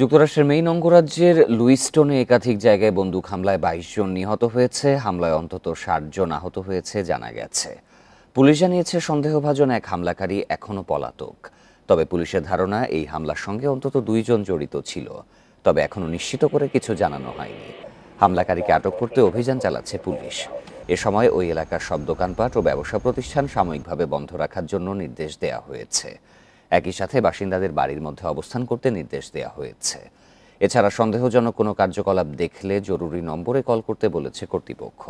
যুক্তরাষ্ট্রের মেইন অঙ্গরাজ্যের লুইস্টনে একাধিক জায়গায় বন্দুক হামলায় বাইশ জন নিহত হয়েছে হামলায় অন্তত ষাট জন আহত হয়েছে জানা গেছে পুলিশ জানিয়েছে সন্দেহভাজন এক হামলাকারী এখনও পলাতক তবে পুলিশের ধারণা এই হামলার সঙ্গে অন্তত দুইজন জড়িত ছিল তবে এখনও নিশ্চিত করে কিছু জানানো হয়নি হামলাকারীকে আটক করতে অভিযান চালাচ্ছে পুলিশ এ সময় ওই এলাকার সব দোকানপাট ও ব্যবসা প্রতিষ্ঠান সাময়িকভাবে বন্ধ রাখার জন্য নির্দেশ দেওয়া হয়েছে একই সাথে বাসিন্দাদের বাড়ির মধ্যে অবস্থান করতে নির্দেশ দেওয়া হয়েছে এছাড়া সন্দেহজনক কোনো কার্যকলাপ দেখলে জরুরি নম্বরে কল করতে বলেছে কর্তৃপক্ষ